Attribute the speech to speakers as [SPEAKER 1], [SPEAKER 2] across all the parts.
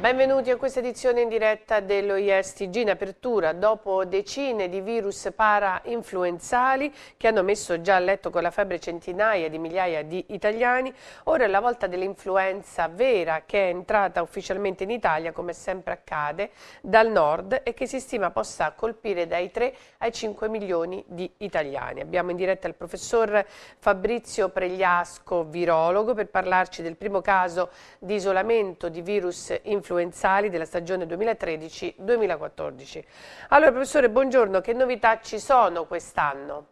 [SPEAKER 1] Benvenuti a questa edizione in diretta dello ISTG in apertura dopo decine di virus parainfluenzali che hanno messo già a letto con la febbre centinaia di migliaia di italiani. Ora è la volta dell'influenza vera che è entrata ufficialmente in Italia come sempre accade dal nord e che si stima possa colpire dai 3 ai 5 milioni di italiani. Abbiamo in diretta il professor Fabrizio Pregliasco, virologo, per parlarci del primo caso di isolamento di virus influenza influenzali della stagione 2013-2014. Allora, professore, buongiorno, che novità ci sono quest'anno?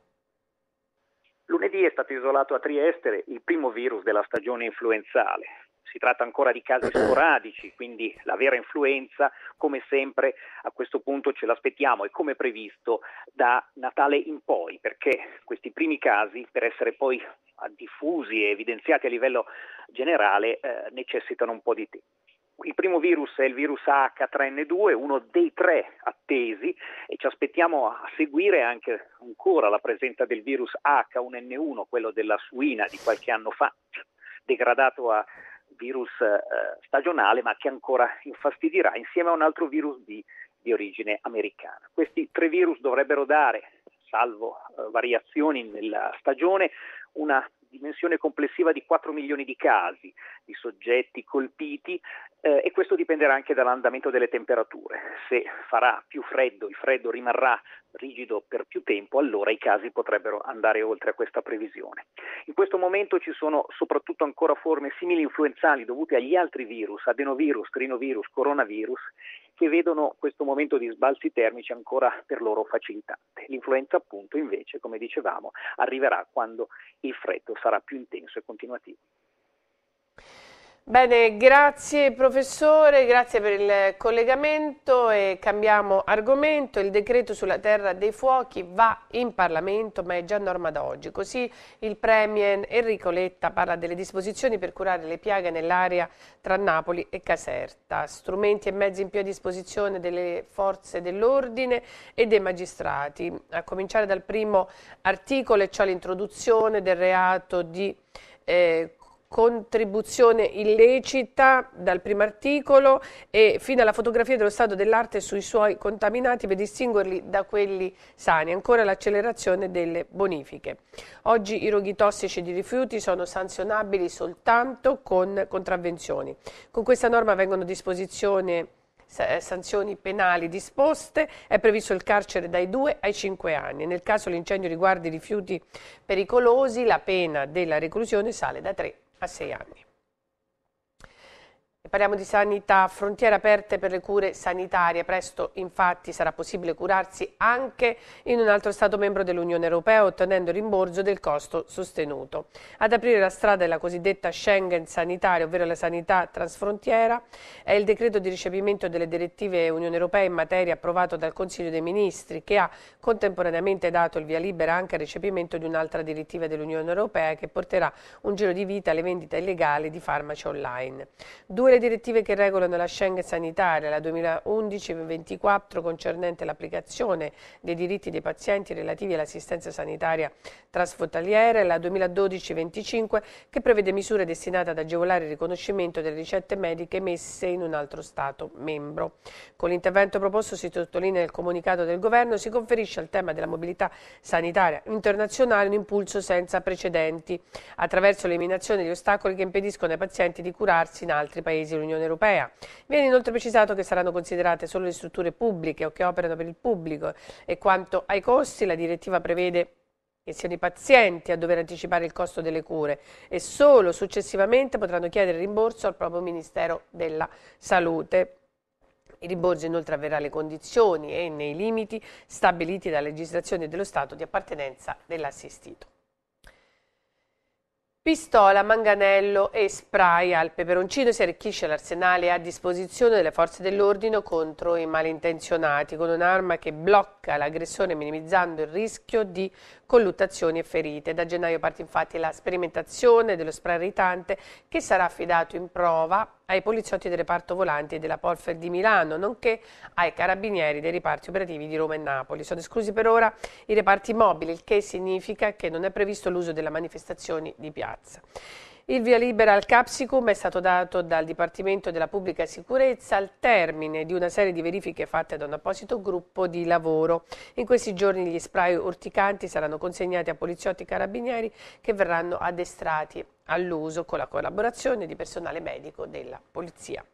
[SPEAKER 2] Lunedì è stato isolato a Trieste il primo virus della stagione influenzale. Si tratta ancora di casi sporadici, quindi la vera influenza, come sempre, a questo punto ce l'aspettiamo e come previsto da Natale in poi, perché questi primi casi, per essere poi diffusi e evidenziati a livello generale, eh, necessitano un po' di tempo. Il primo virus è il virus H3N2, uno dei tre attesi e ci aspettiamo a seguire anche ancora la presenza del virus H1N1, quello della suina di qualche anno fa, degradato a virus eh, stagionale ma che ancora infastidirà insieme a un altro virus B di origine americana. Questi tre virus dovrebbero dare, salvo eh, variazioni nella stagione, una dimensione complessiva di 4 milioni di casi di soggetti colpiti eh, e questo dipenderà anche dall'andamento delle temperature. Se farà più freddo, il freddo rimarrà rigido per più tempo, allora i casi potrebbero andare oltre a questa previsione. In questo momento ci sono soprattutto ancora forme simili influenzali dovute agli altri virus, adenovirus, trinovirus, coronavirus, che vedono questo momento di sbalzi termici ancora per loro facilitante. L'influenza appunto invece, come dicevamo, arriverà quando il freddo sarà più intenso e continuativo.
[SPEAKER 1] Bene, grazie professore, grazie per il collegamento e cambiamo argomento. Il decreto sulla terra dei fuochi va in Parlamento ma è già norma da oggi. Così il Premier Enrico Letta parla delle disposizioni per curare le piaghe nell'area tra Napoli e Caserta. Strumenti e mezzi in più a disposizione delle forze dell'ordine e dei magistrati. A cominciare dal primo articolo e cioè l'introduzione del reato di eh, contribuzione illecita dal primo articolo e fino alla fotografia dello stato dell'arte sui suoi contaminati per distinguerli da quelli sani, ancora l'accelerazione delle bonifiche. Oggi i roghi tossici di rifiuti sono sanzionabili soltanto con contravvenzioni. Con questa norma vengono a disposizione eh, sanzioni penali disposte, è previsto il carcere dai 2 ai 5 anni. Nel caso l'incendio riguardi rifiuti pericolosi, la pena della reclusione sale da 3 بس يعني Parliamo di sanità, frontiere aperte per le cure sanitarie. Presto infatti sarà possibile curarsi anche in un altro Stato membro dell'Unione Europea ottenendo rimborso del costo sostenuto. Ad aprire la strada della cosiddetta Schengen sanitaria, ovvero la sanità transfrontiera, è il decreto di ricepimento delle direttive Unione Europea in materia approvato dal Consiglio dei Ministri che ha contemporaneamente dato il via libera anche al ricepimento di un'altra direttiva dell'Unione Europea che porterà un giro di vita alle vendite illegali di farmaci online. Due le direttive che regolano la Schengen sanitaria, la 2011-24 concernente l'applicazione dei diritti dei pazienti relativi all'assistenza sanitaria trasfrontaliera e la 2012-25 che prevede misure destinate ad agevolare il riconoscimento delle ricette mediche emesse in un altro Stato membro. Con l'intervento proposto si sottolinea nel comunicato del Governo si conferisce al tema della mobilità sanitaria internazionale un impulso senza precedenti attraverso l'eliminazione degli ostacoli che impediscono ai pazienti di curarsi in altri paesi Paesi dell'Unione Europea. Viene inoltre precisato che saranno considerate solo le strutture pubbliche o che operano per il pubblico e quanto ai costi la direttiva prevede che siano i pazienti a dover anticipare il costo delle cure e solo successivamente potranno chiedere rimborso al proprio Ministero della Salute. Il rimborso inoltre avverrà alle condizioni e nei limiti stabiliti dalla legislazione dello Stato di appartenenza dell'assistito. Pistola, manganello e spray al peperoncino si arricchisce l'arsenale a disposizione delle forze dell'ordine contro i malintenzionati con un'arma che blocca l'aggressore minimizzando il rischio di colluttazioni e ferite. Da gennaio parte infatti la sperimentazione dello spray irritante che sarà affidato in prova ai poliziotti del reparto volanti della Polfer di Milano, nonché ai carabinieri dei reparti operativi di Roma e Napoli. Sono esclusi per ora i reparti mobili, il che significa che non è previsto l'uso delle manifestazioni di piazza. Il via libera al Capsicum è stato dato dal Dipartimento della Pubblica Sicurezza al termine di una serie di verifiche fatte da un apposito gruppo di lavoro. In questi giorni gli spray urticanti saranno consegnati a poliziotti e carabinieri che verranno addestrati all'uso con la collaborazione di personale medico della Polizia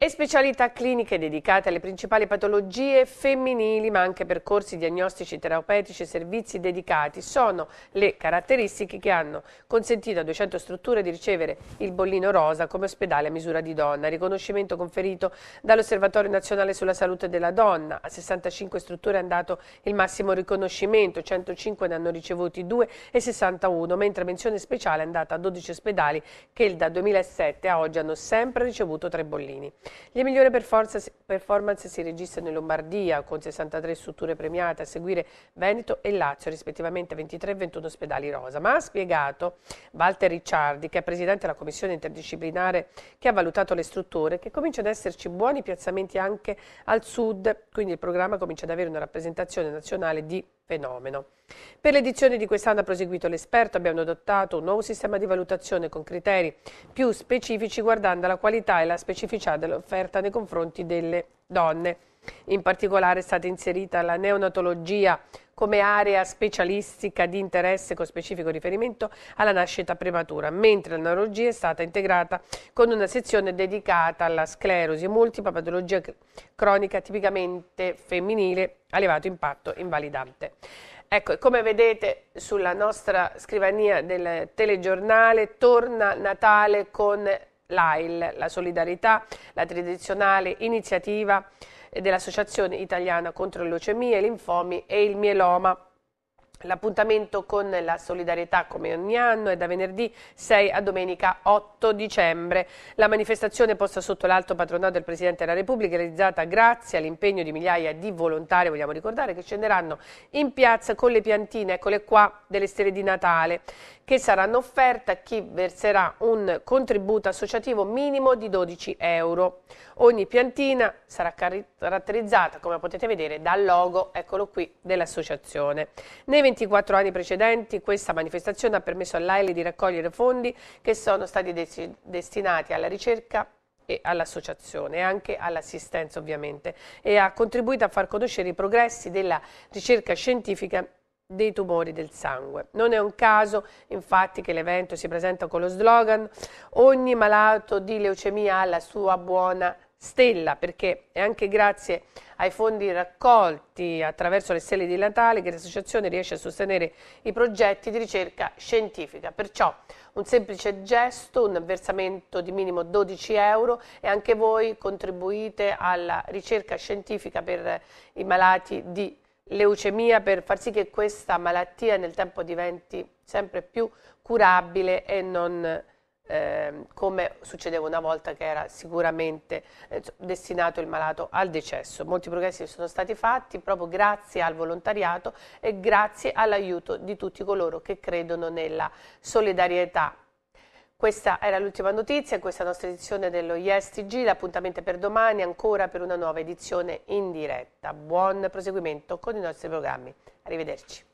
[SPEAKER 1] e specialità cliniche dedicate alle principali patologie femminili, ma anche percorsi diagnostici, terapeutici e servizi dedicati sono le caratteristiche che hanno consentito a 200 strutture di ricevere il bollino rosa come ospedale a misura di donna, riconoscimento conferito dall'Osservatorio Nazionale sulla Salute della Donna. A 65 strutture è andato il massimo riconoscimento, 105 ne hanno ricevuti 2 e 61, mentre menzione speciale è andata a 12 ospedali che dal 2007 a oggi hanno sempre ricevuto tre bollini. Le migliori performance si registrano in Lombardia con 63 strutture premiate, a seguire Veneto e Lazio rispettivamente 23 e 21 ospedali rosa, ma ha spiegato Walter Ricciardi che è presidente della commissione interdisciplinare che ha valutato le strutture che cominciano ad esserci buoni piazzamenti anche al sud, quindi il programma comincia ad avere una rappresentazione nazionale di fenomeno. Per l'edizione di quest'anno ha proseguito l'esperto, abbiamo adottato un nuovo sistema di valutazione con criteri più specifici guardando la qualità e la specificità dell'offerta nei confronti delle donne. In particolare è stata inserita la neonatologia come area specialistica di interesse con specifico riferimento alla nascita prematura, mentre la neurologia è stata integrata con una sezione dedicata alla sclerosi multipla, patologia cronica tipicamente femminile a elevato impatto invalidante. Ecco, come vedete sulla nostra scrivania del telegiornale torna Natale con l'AIL, la solidarietà, la tradizionale iniziativa eh, dell'Associazione Italiana contro le leucemie, i linfomi e il mieloma. L'appuntamento con la solidarietà come ogni anno è da venerdì 6 a domenica 8 dicembre. La manifestazione posta sotto l'alto patronato del Presidente della Repubblica è realizzata grazie all'impegno di migliaia di volontari, vogliamo ricordare, che scenderanno in piazza con le piantine, eccole qua, delle stelle di Natale che saranno offerte a chi verserà un contributo associativo minimo di 12 euro. Ogni piantina sarà caratterizzata, come potete vedere, dal logo, eccolo qui, dell'associazione. Nei 24 anni precedenti questa manifestazione ha permesso all'AILE di raccogliere fondi che sono stati des destinati alla ricerca e all'associazione e anche all'assistenza ovviamente e ha contribuito a far conoscere i progressi della ricerca scientifica dei tumori del sangue. Non è un caso infatti che l'evento si presenta con lo slogan ogni malato di leucemia ha la sua buona stella perché è anche grazie ai fondi raccolti attraverso le stelle di Natale che l'associazione riesce a sostenere i progetti di ricerca scientifica. Perciò un semplice gesto, un versamento di minimo 12 euro e anche voi contribuite alla ricerca scientifica per i malati di leucemia leucemia per far sì che questa malattia nel tempo diventi sempre più curabile e non eh, come succedeva una volta che era sicuramente eh, destinato il malato al decesso. Molti progressi sono stati fatti proprio grazie al volontariato e grazie all'aiuto di tutti coloro che credono nella solidarietà questa era l'ultima notizia in questa nostra edizione dello ISTG, TG, l'appuntamento per domani ancora per una nuova edizione in diretta. Buon proseguimento con i nostri programmi. Arrivederci.